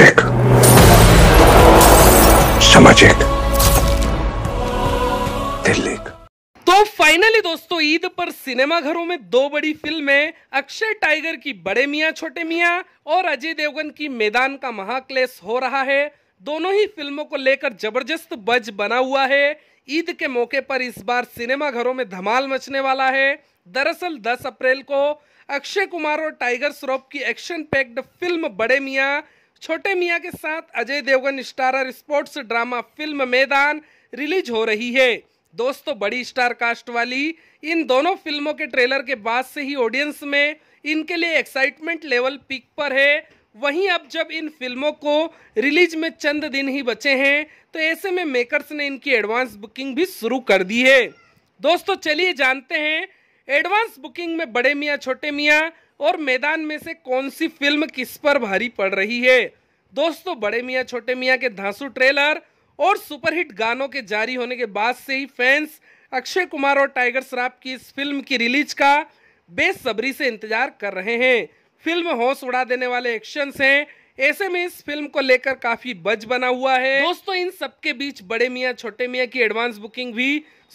शिक्षक सामाजिक तो फाइनली दोस्तों ईद पर सिनेमा घरों में दो बड़ी फिल्में अक्षय टाइगर की बड़े मियाँ छोटे मियाँ और अजय देवगन की मैदान का महाक्लेश हो रहा है दोनों ही फिल्मों को लेकर जबरदस्त बज बना हुआ है ईद के मौके पर इस बार सिनेमा घरों में धमाल मचने वाला है दरअसल 10 अप्रैल को अक्षय कुमार और टाइगर श्रॉफ की एक्शन पैक्ड फिल्म बड़े मियाँ छोटे मियाँ के साथ Ajay Devgan starrer sports drama film Maidaan release हो रही है दोस्तों बड़ी स्टार कास्ट वाली इन दोनों फिल्मों के ट्रेलर के बाद से ही ऑडियंस में इनके लिए एक्साइटमेंट लेवल पिक पर है वहीं अब जब इन फिल्मों को रिलीज में चंद दिन ही बचे हैं तो ऐसे में मेकर्स ने इनकी एडवांस बुकिंग भी शुरू कर दी है दोस्तों चलिए जानते हैं एडवांस बुकिंग में बड़े मियाँ छोटे मियाँ और मैदान में से कौन सी फिल्म किस पर भारी पड़ रही है दोस्तों बड़े मियाँ छोटे मियाँ के धांसू ट्रेलर और सुपरहिट गानों के जारी होने के बाद से ही फैंस अक्षय कुमार और टाइगर श्राफ की इस फिल्म की रिलीज का बेसब्री से इंतजार कर रहे हैं फिल्म होश उड़ा देने वाले एक्शन हैं ऐसे में इस फिल्म को लेकर काफी बज बना हुआ है दोस्तों इन सबके बीच बड़े मियाँ छोटे मियाँ की एडवांस बुकिंग भी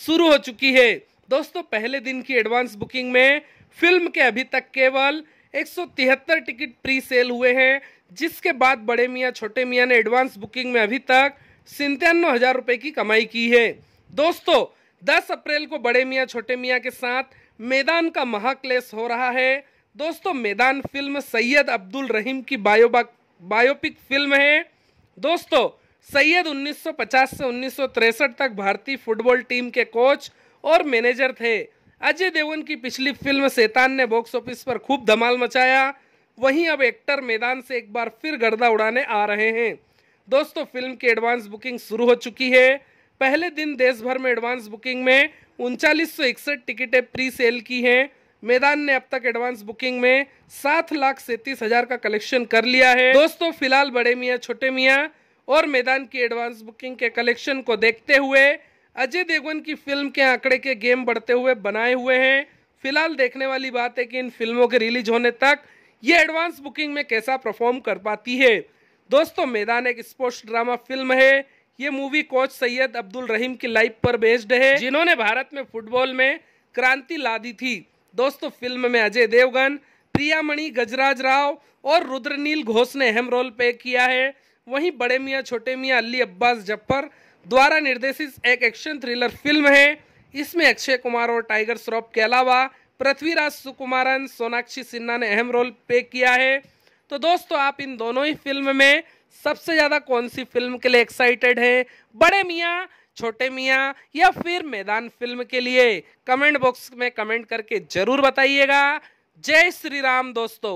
शुरू हो चुकी है दोस्तों पहले दिन की एडवांस बुकिंग में फिल्म के अभी तक केवल एक टिकट प्री सेल हुए हैं जिसके बाद बड़े मियाँ छोटे मियाँ ने एडवांस बुकिंग में अभी तक सिंतानवे हज़ार रुपए की कमाई की है दोस्तों 10 अप्रैल को बड़े मियाँ छोटे मियाँ के साथ मैदान का महाक्लेश हो रहा है दोस्तों मैदान फिल्म सैयद अब्दुल रहीम की बायोबा बायोपिक फिल्म है दोस्तों सैयद 1950 से उन्नीस तक भारतीय फुटबॉल टीम के कोच और मैनेजर थे अजय देवगन की पिछली फिल्म शैतान ने बॉक्स ऑफिस पर खूब धमाल मचाया वहीं अब एक्टर मैदान से एक बार फिर गर्दा उड़ाने आ रहे हैं दोस्तों फिल्म की एडवांस बुकिंग शुरू हो चुकी है पहले दिन देश भर में एडवांस बुकिंग में उनचालीस टिकटें प्री सेल की हैं मैदान ने अब तक एडवांस बुकिंग में सात लाख सैंतीस हजार का कलेक्शन कर लिया है दोस्तों फिलहाल बड़े मियाँ छोटे मियाँ और मैदान की एडवांस बुकिंग के कलेक्शन को देखते हुए अजय देवगन की फिल्म के आंकड़े के गेम बढ़ते हुए बनाए हुए हैं फिलहाल देखने वाली बात है कि इन फिल्मों के रिलीज होने तक ये एडवांस बुकिंग में कैसा परफॉर्म कर पाती है दोस्तों मैदान एक स्पोर्ट्स ड्रामा फिल्म है ये मूवी कोच सैयद अब्दुल रहीम की लाइफ पर बेस्ड है जिन्होंने भारत में फुटबॉल में क्रांति ला दी थी दोस्तों फिल्म में अजय देवगन प्रियामणि गजराज राव और रुद्रनील घोष ने अहम रोल प्ले किया है वहीं बड़े मियाँ छोटे मियाँ अली अब्बास जफ्फर द्वारा निर्देशित एक एक्शन थ्रिलर फिल्म है इसमें अक्षय कुमार और टाइगर श्रॉफ के अलावा पृथ्वीराज सुकुमारन सोनाक्षी सिन्हा ने अहम रोल प्ले किया है तो दोस्तों आप इन दोनों ही फिल्म में सबसे ज़्यादा कौन सी फिल्म के लिए एक्साइटेड हैं बड़े मियाँ छोटे मियाँ या फिर मैदान फिल्म के लिए कमेंट बॉक्स में कमेंट करके ज़रूर बताइएगा जय श्री राम दोस्तों